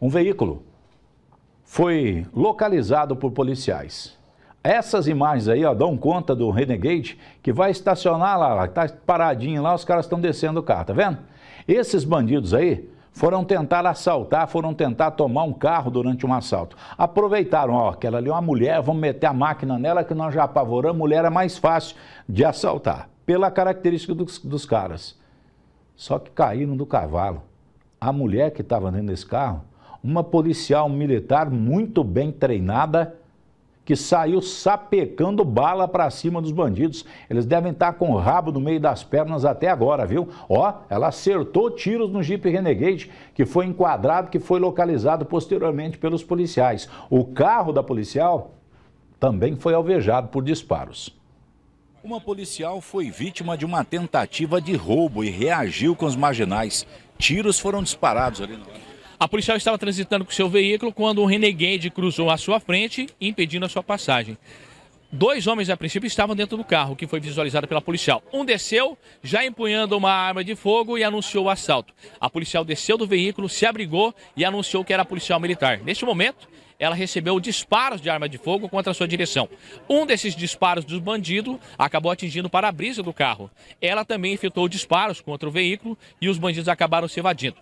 Um veículo foi localizado por policiais. Essas imagens aí ó, dão conta do Renegade que vai estacionar lá, está paradinho lá, os caras estão descendo o carro, tá vendo? Esses bandidos aí foram tentar assaltar, foram tentar tomar um carro durante um assalto. Aproveitaram, ó, aquela ali é uma mulher, vamos meter a máquina nela que nós já apavoramos, mulher é mais fácil de assaltar, pela característica dos, dos caras. Só que caíram do cavalo. A mulher que estava dentro desse carro uma policial militar muito bem treinada que saiu sapecando bala para cima dos bandidos. Eles devem estar tá com o rabo no meio das pernas até agora, viu? Ó, ela acertou tiros no Jeep Renegade, que foi enquadrado, que foi localizado posteriormente pelos policiais. O carro da policial também foi alvejado por disparos. Uma policial foi vítima de uma tentativa de roubo e reagiu com os marginais. Tiros foram disparados ali no a policial estava transitando com seu veículo quando um renegade cruzou à sua frente, impedindo a sua passagem. Dois homens, a princípio, estavam dentro do carro, que foi visualizado pela policial. Um desceu, já empunhando uma arma de fogo e anunciou o assalto. A policial desceu do veículo, se abrigou e anunciou que era policial militar. Neste momento, ela recebeu disparos de arma de fogo contra a sua direção. Um desses disparos do bandido acabou atingindo o para-brisa do carro. Ela também efetuou disparos contra o veículo e os bandidos acabaram se evadindo.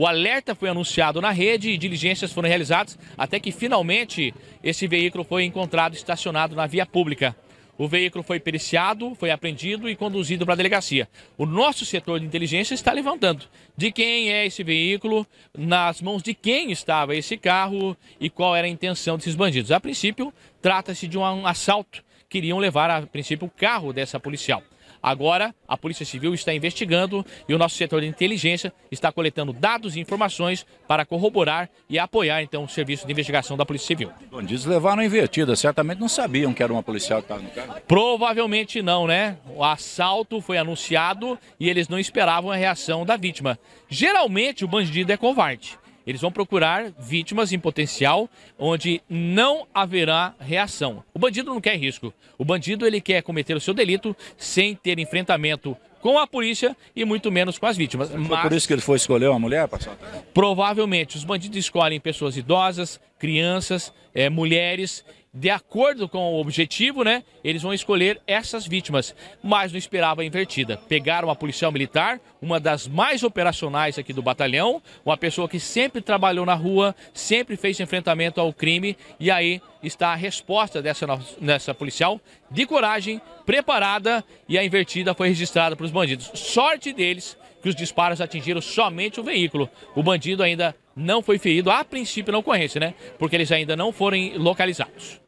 O alerta foi anunciado na rede e diligências foram realizadas até que finalmente esse veículo foi encontrado estacionado na via pública. O veículo foi periciado, foi apreendido e conduzido para a delegacia. O nosso setor de inteligência está levantando de quem é esse veículo, nas mãos de quem estava esse carro e qual era a intenção desses bandidos. A princípio, trata-se de um assalto. Queriam levar, a princípio, o carro dessa policial. Agora, a Polícia Civil está investigando e o nosso setor de inteligência está coletando dados e informações para corroborar e apoiar, então, o serviço de investigação da Polícia Civil. Bom, diz levaram a invertida, certamente não sabiam que era uma policial que estava no carro. Provavelmente não, né? O assalto foi anunciado e eles não esperavam a reação da vítima. Geralmente, o bandido é covarde. Eles vão procurar vítimas em potencial onde não haverá reação. O bandido não quer risco. O bandido ele quer cometer o seu delito sem ter enfrentamento com a polícia e muito menos com as vítimas. Mas, por isso que ele foi escolher uma mulher, pastor? Provavelmente. Os bandidos escolhem pessoas idosas, crianças, é, mulheres, de acordo com o objetivo, né? Eles vão escolher essas vítimas, mas não esperava a invertida. Pegaram a policial militar, uma das mais operacionais aqui do batalhão, uma pessoa que sempre trabalhou na rua, sempre fez enfrentamento ao crime, e aí está a resposta dessa, policial, de coragem, preparada, e a invertida foi registrada para os bandidos. Sorte deles que os disparos atingiram somente o veículo. O bandido ainda não foi ferido, a princípio na ocorrência, né? Porque eles ainda não foram localizados.